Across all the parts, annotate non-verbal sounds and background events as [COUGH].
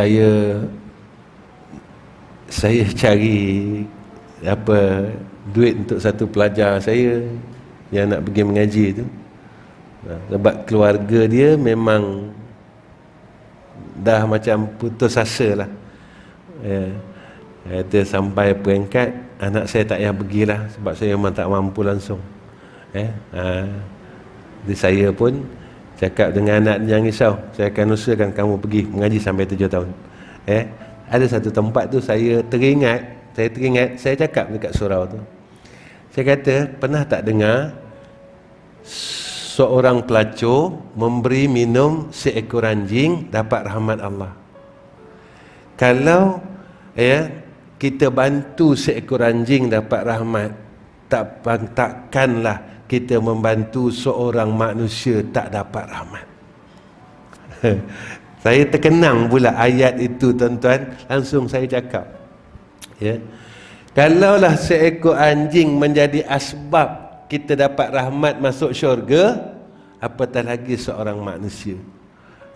saya saya cari apa duit untuk satu pelajar saya yang nak pergi mengaji tu sebab keluarga dia memang dah macam putus asa lah ya, kata eh, sampai peringkat anak saya tak payah lah sebab saya memang tak mampu langsung eh, ha. jadi saya pun cakap dengan anak yang risau saya akan usahakan kamu pergi mengaji sampai tujuh tahun eh ada satu tempat tu saya teringat saya teringat saya cakap dekat surau tu saya kata pernah tak dengar seorang pelacur memberi minum seekor anjing dapat rahmat Allah kalau ya kita bantu seekor anjing dapat rahmat tak takkanlah kita membantu seorang manusia tak dapat rahmat. [LAUGHS] saya terkenang pula ayat itu tuan-tuan, langsung saya cakap. Ya. Kalaulah seekor anjing menjadi asbab kita dapat rahmat masuk syurga, apatah lagi seorang manusia.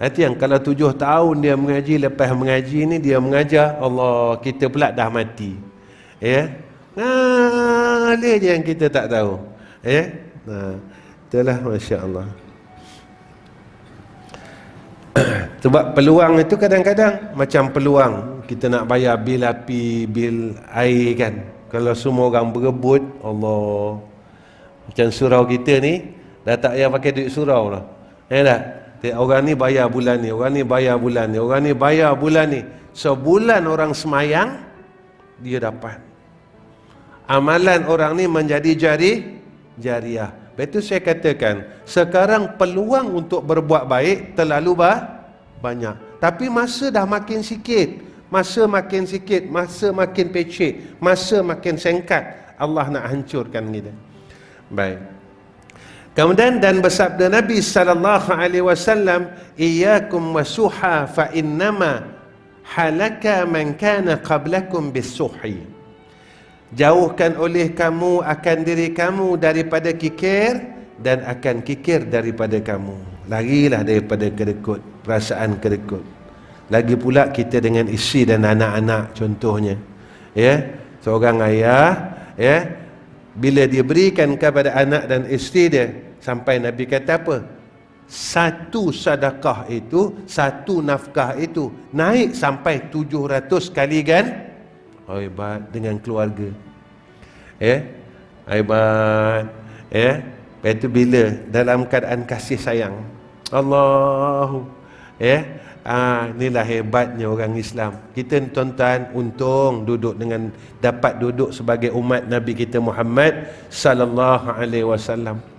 Nanti yang kalau tujuh tahun dia mengaji, lepas mengaji ni dia mengajar, Allah kita pula dah mati. Ya. Ha, ah, ada yang kita tak tahu. Ya. Nah, eh, itulah Masya Allah [COUGHS] sebab peluang itu kadang-kadang macam peluang kita nak bayar bil api, bil air kan kalau semua orang berebut Allah macam surau kita ni dah tak payah pakai duit surau lah eh tak? orang ni bayar bulan ni orang ni bayar bulan ni orang ni bayar bulan ni sebulan orang semayang dia dapat amalan orang ni menjadi jari jariah. itu saya katakan, sekarang peluang untuk berbuat baik terlalu bah, banyak. Tapi masa dah makin sikit. Masa makin sikit, masa makin pecik, masa makin sengkat. Allah nak hancurkan kita. Baik. Kemudian dan bersabda Nabi sallallahu alaihi wasallam, "Iyyakum wasuha fa innama halaka man kana qablakum bisuhi." jauhkan oleh kamu akan diri kamu daripada kikir dan akan kikir daripada kamu larilah daripada kedekut perasaan kedekut lagi pula kita dengan isteri dan anak-anak contohnya ya seorang ayah ya bila dia berikan kepada anak dan isteri dia sampai nabi kata apa satu sadakah itu satu nafkah itu naik sampai 700 kali gan Hebat dengan keluarga. ya, Eh? Hebat. Eh? tu bila dalam keadaan kasih sayang. Allahu. Eh? Ah, inilah hebatnya orang Islam. Kita tuan-tuan untung duduk dengan dapat duduk sebagai umat Nabi kita Muhammad sallallahu alaihi wasallam.